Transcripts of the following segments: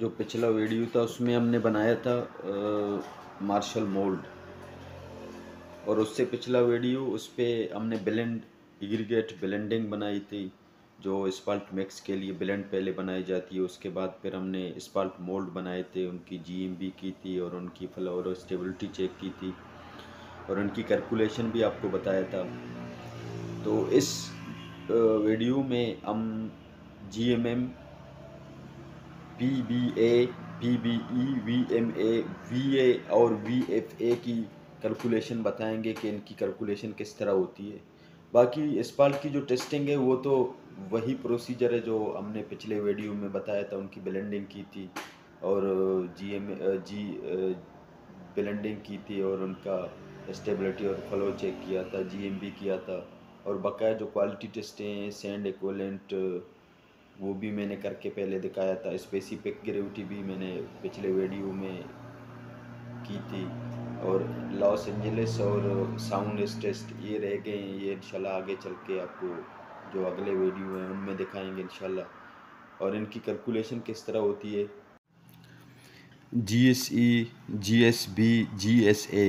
जो पिछला वीडियो था उसमें हमने बनाया था आ, मार्शल मोल्ड और उससे पिछला वीडियो उस पर हमने ब्लेंड इग्रीगेट ब्लेंडिंग बनाई थी जो स्पाल्ट मिक्स के लिए ब्लेंड पहले बनाई जाती है उसके बाद फिर हमने इस्पाल्ट मोल्ड बनाए थे उनकी जीएमबी की थी और उनकी फ्लावर स्टेबिलिटी चेक की थी और उनकी कैलकुलेशन भी आपको बताया था तो इस वीडियो में हम G M M P B A P B E V M A V A और वी एफ ए की कैलकुलेशन बताएंगे कि इनकी कैलकुलेशन किस तरह होती है बाकी इस्पाल की जो टेस्टिंग है वो तो वही प्रोसीजर है जो हमने पिछले वीडियो में बताया था उनकी ब्लेंडिंग की थी और जी एम जी ब्लेंडिंग की थी और उनका स्टेबिलिटी और फ्लो चेक किया था जी एम बी किया था और बकाया जो क्वालिटी टेस्टें हैं सेंड इक्वलेंट वो भी मैंने करके पहले दिखाया था स्पेसिफिक ग्रेविटी भी मैंने पिछले वीडियो में की थी और लॉस एंजलिस और साउंड टेस्ट ये रह गए हैं ये इंशाल्लाह आगे चल के आपको जो अगले वीडियो हैं उनमें दिखाएंगे इंशाल्लाह और इनकी कैलकुलेशन किस तरह होती है G S E G S B G S A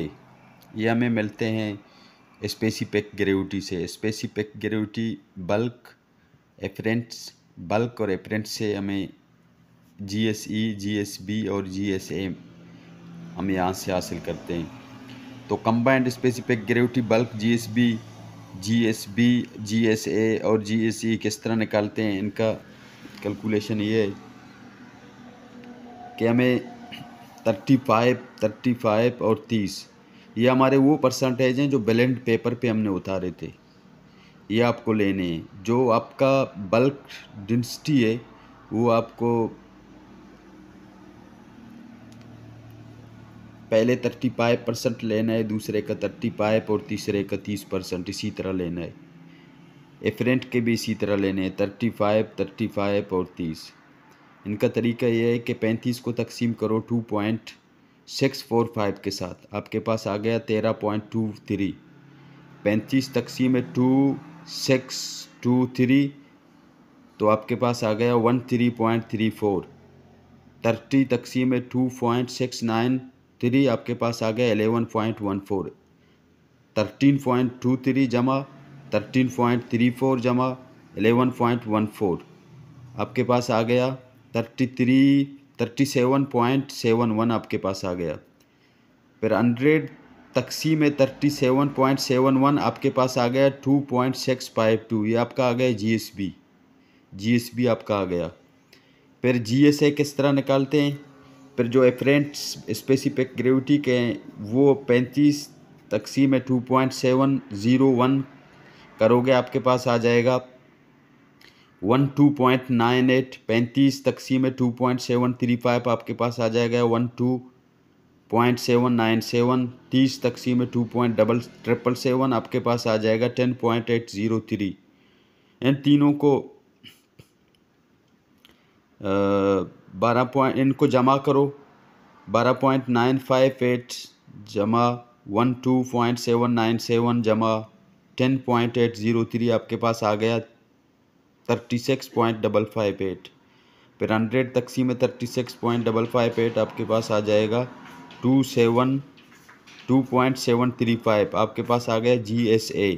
ये हमें मिलते हैं स्पेसिफिक ग्रेविटी से specific gravity bulk apparents bulk और एपरेंट से हमें G S E G S B और जी एस एम हम यहाँ से हासिल करते हैं तो combined specific gravity bulk G S B G S B G S A और जी एस ई किस तरह निकालते हैं इनका कैलकुलेशन ये है कि हमें थर्टी फाइव थर्टी फाइव और तीस ये हमारे वो परसेंटेज हैं जो बेलेंड पेपर पे हमने उतारे थे ये आपको लेने हैं जो आपका बल्क डेंसिटी है वो आपको पहले थर्टी फाइव परसेंट लेना है दूसरे का थर्टी फाइव और तीसरे का तीस परसेंट इसी तरह लेना है एफरेंट के भी इसी तरह लेने हैं थर्टी फाइव थर्टी फाइव और तीस इनका तरीका ये है कि पैंतीस को तकसीम करो two point six four five के साथ आपके पास आ गया तेरह पॉइंट टू थ्री पैंतीस तकसीम है टू सिक्स टू थ्री तो आपके पास आ गया one three point three four thirty तकसीम two point six nine three आपके पास आ गया eleven point one four thirteen point two three जमा थर्टीन पॉइंट थ्री फोर जमा एलेवन पॉइंट वन फोर आपके पास आ गया thirty three thirty seven point seven one आपके पास आ गया फिर हंड्रेड तकसी में thirty seven point seven one आपके पास आ गया two point six five to ये आपका आ गया G S B G S B आपका आ गया फिर जी एस ए किस तरह निकालते हैं फिर जो एफरेंट स्पेसिफिक ग्रेविटी के हैं वो पैंतीस तकसी में two point seven zero one करोगे आपके पास आ जाएगा one two point nine eight पैंतीस तकसी में two point seven three five आपके पास आ जाएगा one two point seven nine seven तीस सी में two point double triple seven आपके पास आ जाएगा ten point eight zero three इन तीनों को बारह पॉइंट इनको जमा करो बारह पॉइंट नाइन फाइव एट जमा one two point seven nine seven जमा ten point eight zero three आपके पास आ गया thirty six point double five eight फिर हंड्रेड सी में thirty six point double five eight आपके पास आ जाएगा two seven two point seven three five आपके पास आ गया जी एस ए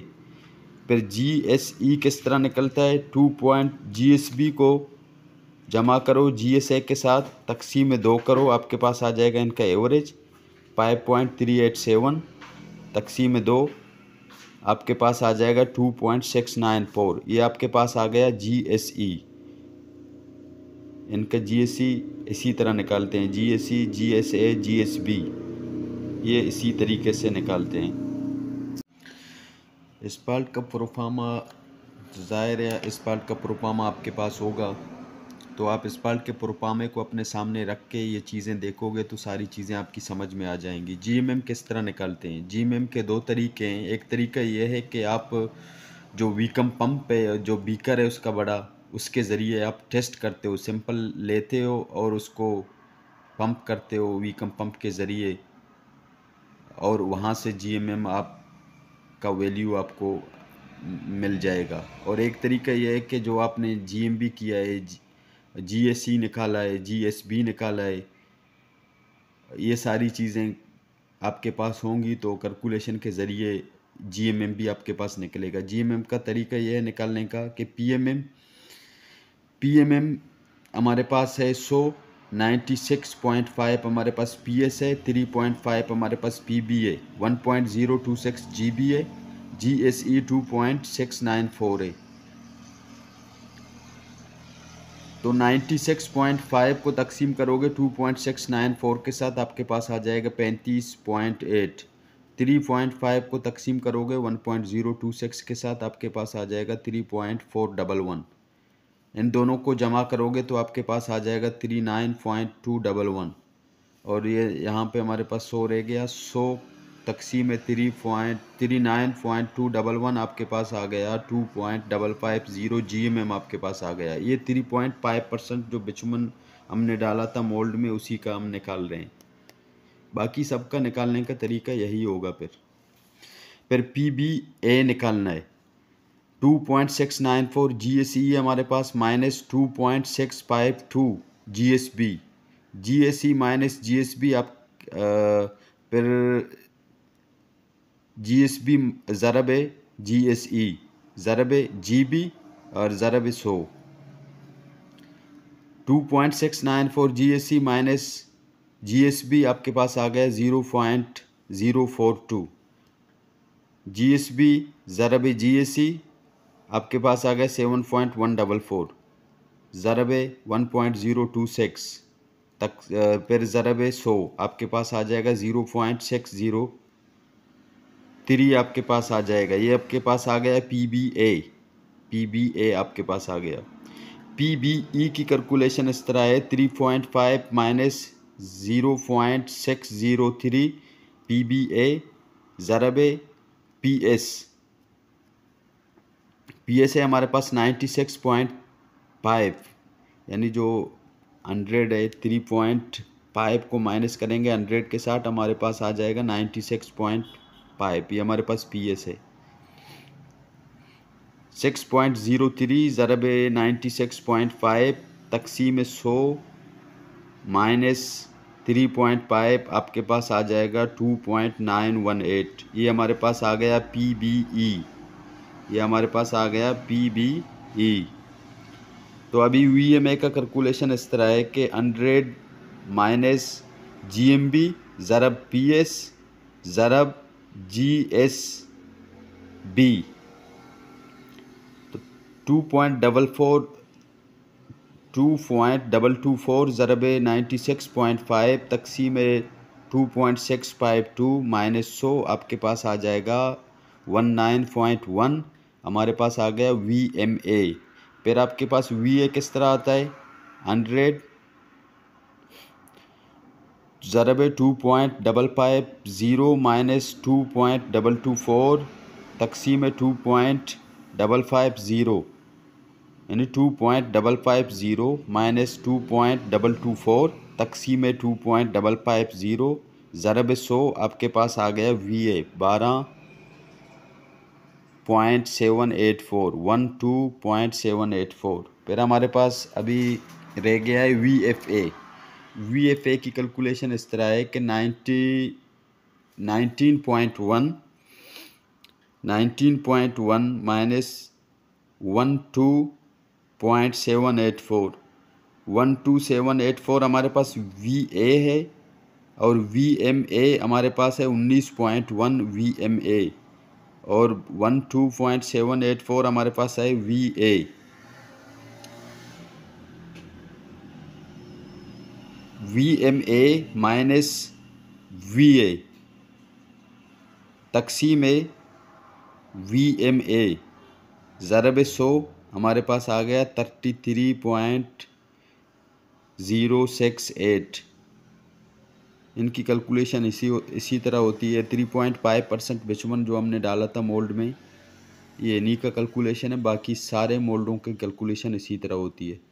फिर जी एस ई किस तरह निकलता है two point G S B को जमा करो जी एस ए के साथ तकसीम दो करो आपके पास आ जाएगा इनका average five point three eight seven तकसीम दो आपके पास आ जाएगा two point six nine four ये आपके पास आ गया जी एस ई इनका सी इसी तरह निकालते हैं जी जीएसए, जीएसबी ये इसी तरीके से निकालते हैं इस्पाल्ट का प्रोफामा ज़ाहिर है इस्पाल्ट का प्रोफामा आपके पास होगा तो आप इस्पाल्ट के प्रोफामे को अपने सामने रख के ये चीज़ें देखोगे तो सारी चीज़ें आपकी समझ में आ जाएंगी जीएमएम किस तरह निकालते हैं जीएमएम के दो तरीके हैं एक तरीका यह है कि आप जो वीकम पंप है जो बीकर है उसका बड़ा उसके ज़रिए आप टेस्ट करते हो सैंपल लेते हो और उसको पंप करते हो वीकम पंप के ज़रिए और वहाँ से जीएमएम आप का वैल्यू आपको मिल जाएगा और एक तरीका यह है कि जो आपने जीएमबी किया है जीएससी निकाला है जीएसबी निकाला है ये सारी चीज़ें आपके पास होंगी तो कैलकुलेशन के ज़रिए जीएमएम भी आपके पास निकलेगा जीएमएम का तरीका यह है निकालने का कि पीएमएम पीएमएम हमारे पास है सो नाइन्टी सिक्स पॉइंट फाइव हमारे पास पी एस है थ्री पॉइंट फाइव हमारे पास P B A one point zero two six G B A G S E two point six nine four A तो नाइन्टी सिक्स पॉइंट फाइव को तकसीम करोगे two point six nine four के साथ आपके पास आ जाएगा पैंतीस point eight three point five को तकसीम करोगे one point zero two six के साथ आपके पास आ जाएगा three point four double one इन दोनों को जमा करोगे तो आपके पास आ जाएगा three nine point two double one और ये यहाँ पे हमारे पास सौ रह गया सौ तकसीम है three point three nine point two double one आपके पास आ गया two point double five zero G M M आपके पास आ गया ये थ्री पॉइंट फाइव परसेंट जो बिचमन हमने डाला था मोल्ड में उसी का हम निकाल रहे हैं बाकी सबका निकालने का तरीका यही होगा फिर फिर पी बी ए निकालना है two point six nine four G S E हमारे पास minus two point six five two G S B G S E minus G S B आप फिर जी एस बी ज़रब जी एस ई ज़रब G B और ज़रब सो two point six nine four G S E minus G S B आपके पास आ गया zero point zero four two G S B ज़रब जी एस ई आपके पास आ गए seven point one double four ज़रब one point zero two six तक फिर ज़रब सो आपके पास आ जाएगा zero point six zero three आपके पास आ जाएगा ये आपके पास आ गया P B A P B A आपके पास आ गया पी बी ई की कैलकुलेशन इस तरह है three point five minus zero point six zero three P B A ज़रब पी एस पी एस है हमारे पास नाइन्टी सिक्स पॉइंट फाइव यानी जो हंड्रेड है थ्री पॉइंट फाइव को माइनस करेंगे हंड्रेड के साथ हमारे पास आ जाएगा नाइन्टी सिक्स पॉइंट फाइव ये हमारे पास पी एस है सिक्स पॉइंट ज़ीरो थ्री ज़रब नाइन्टी सिक्स पॉइंट फाइव तकसीम सो माइनस थ्री पॉइंट फाइव आपके पास आ जाएगा two point nine one eight ये हमारे पास आ गया पी बी ई ये हमारे पास आ गया पी बी ई तो अभी वी एम ए का कैलकुलेशन इस तरह है कि hundred minus G M B ज़रब पी एस ज़रब जी एस बी तो two point double four two point double two four ज़रब नाइन्टी सिक्स पॉइंट फाइव तकसीम two point six five two minus सो आपके पास आ जाएगा वन नाइन पॉइंट वन हमारे पास आ गया वी एम ए फिर आपके पास वी ए किस तरह आता है हंड्रेड ज़रा two point double five zero minus two point double two four तकसीम two point double five zero यानी two point double five zero minus two point double two four तकसीम two point double five zero ज़रब सौ आपके पास आ गया V A बारह point seven eight four one two point seven eight four फिर हमारे पास अभी रह गया है V F A V F ए की कैलकुलेशन इस तरह है कि ninety nineteen point one nineteen point one minus one two point seven eight four one two seven eight four हमारे पास वी ए है और वी एम ए हमारे पास है उन्नीस point one V M A और one two point seven eight four हमारे पास है V A V M A minus V A तकसीम ए वी एम ए ज़रब सो हमारे पास आ गया thirty three point zero six eight इनकी कैलकुलेशन इसी इसी तरह होती है थ्री पॉइंट फाइव परसेंट बिचमन जो हमने डाला था मोल्ड में ये इन्हीं का कैलकुलेशन है बाकी सारे मोल्डों की कैलकुलेशन इसी तरह होती है